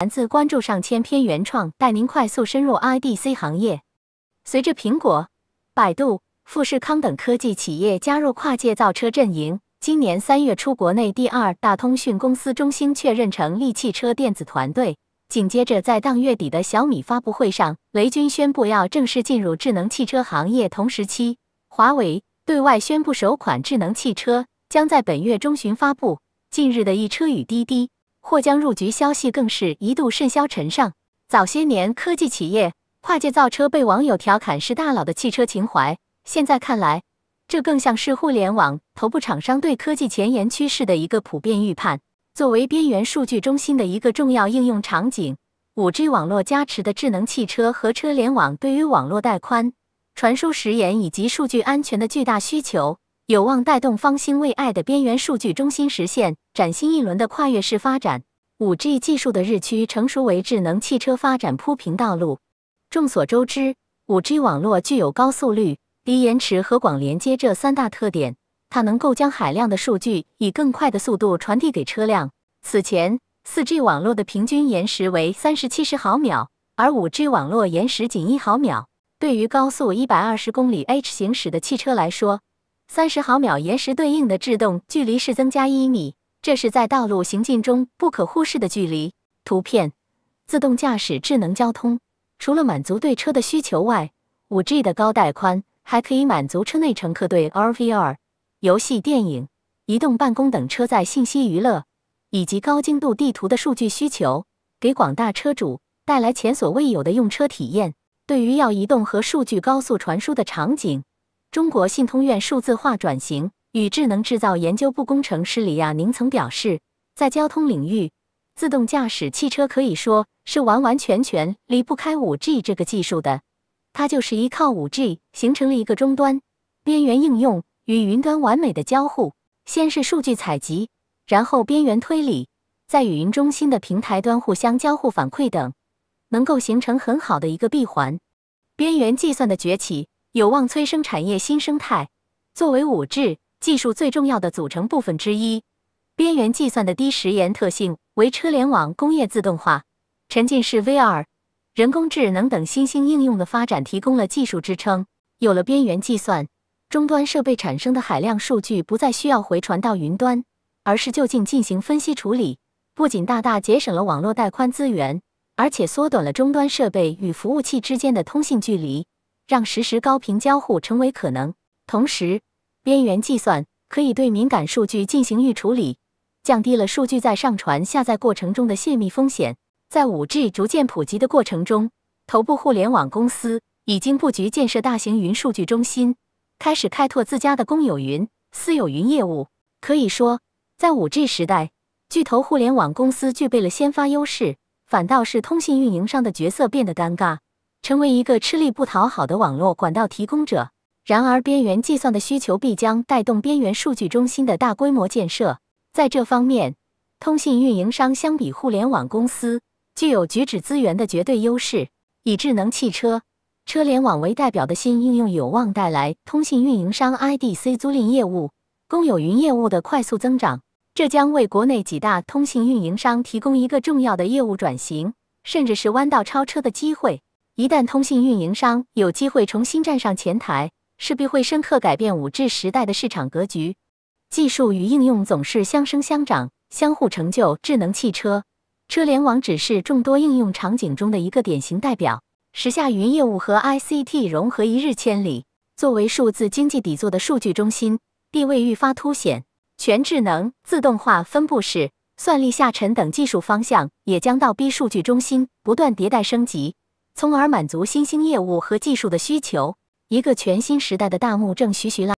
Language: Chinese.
源自关注上千篇原创，带您快速深入 IDC 行业。随着苹果、百度、富士康等科技企业加入跨界造车阵营，今年三月初，国内第二大通讯公司中兴确认成立汽车电子团队。紧接着，在当月底的小米发布会上，雷军宣布要正式进入智能汽车行业。同时期，华为对外宣布首款智能汽车将在本月中旬发布。近日的一车与滴滴。或将入局消息更是一度甚嚣尘上。早些年，科技企业跨界造车被网友调侃是大佬的汽车情怀，现在看来，这更像是互联网头部厂商对科技前沿趋势的一个普遍预判。作为边缘数据中心的一个重要应用场景，5G 网络加持的智能汽车和车联网对于网络带宽、传输时延以及数据安全的巨大需求，有望带动方兴未艾的边缘数据中心实现崭新一轮的跨越式发展。5G 技术的日趋成熟为智能汽车发展铺平道路。众所周知，5G 网络具有高速率、低延迟和广连接这三大特点，它能够将海量的数据以更快的速度传递给车辆。此前，4G 网络的平均延时为三十七十毫秒，而 5G 网络延时仅一毫秒。对于高速一百二十公里 /h 行驶的汽车来说，三十毫秒延时对应的制动距离是增加一米。这是在道路行进中不可忽视的距离。图片，自动驾驶智能交通，除了满足对车的需求外，5G 的高带宽还可以满足车内乘客对 r v r 游戏、电影、移动办公等车载信息娱乐以及高精度地图的数据需求，给广大车主带来前所未有的用车体验。对于要移动和数据高速传输的场景，中国信通院数字化转型。与智能制造研究部工程师李亚宁曾表示，在交通领域，自动驾驶汽车可以说是完完全全离不开五 G 这个技术的。它就是依靠五 G 形成了一个终端、边缘应用与云端完美的交互。先是数据采集，然后边缘推理，在与云中心的平台端互相交互反馈等，能够形成很好的一个闭环。边缘计算的崛起有望催生产业新生态。作为五 G。技术最重要的组成部分之一，边缘计算的低时延特性，为车联网、工业自动化、沉浸式 VR、人工智能等新兴应用的发展提供了技术支撑。有了边缘计算，终端设备产生的海量数据不再需要回传到云端，而是就近进行分析处理，不仅大大节省了网络带宽资源，而且缩短了终端设备与服务器之间的通信距离，让实时高频交互成为可能。同时，边缘计算可以对敏感数据进行预处理，降低了数据在上传下载过程中的泄密风险。在 5G 逐渐普及的过程中，头部互联网公司已经布局建设大型云数据中心，开始开拓自家的公有云、私有云业务。可以说，在 5G 时代，巨头互联网公司具备了先发优势，反倒是通信运营商的角色变得尴尬，成为一个吃力不讨好的网络管道提供者。然而，边缘计算的需求必将带动边缘数据中心的大规模建设。在这方面，通信运营商相比互联网公司具有举止资源的绝对优势。以智能汽车、车联网为代表的新应用，有望带来通信运营商 I D C 租赁业务、公有云业务的快速增长。这将为国内几大通信运营商提供一个重要的业务转型，甚至是弯道超车的机会。一旦通信运营商有机会重新站上前台，势必会深刻改变五 G 时代的市场格局。技术与应用总是相生相长、相互成就。智能汽车、车联网只是众多应用场景中的一个典型代表。时下云业务和 ICT 融合一日千里，作为数字经济底座的数据中心地位愈发凸显。全智能、自动化、分布式、算力下沉等技术方向也将倒逼数据中心不断迭代升级，从而满足新兴业务和技术的需求。一个全新时代的大幕正徐徐拉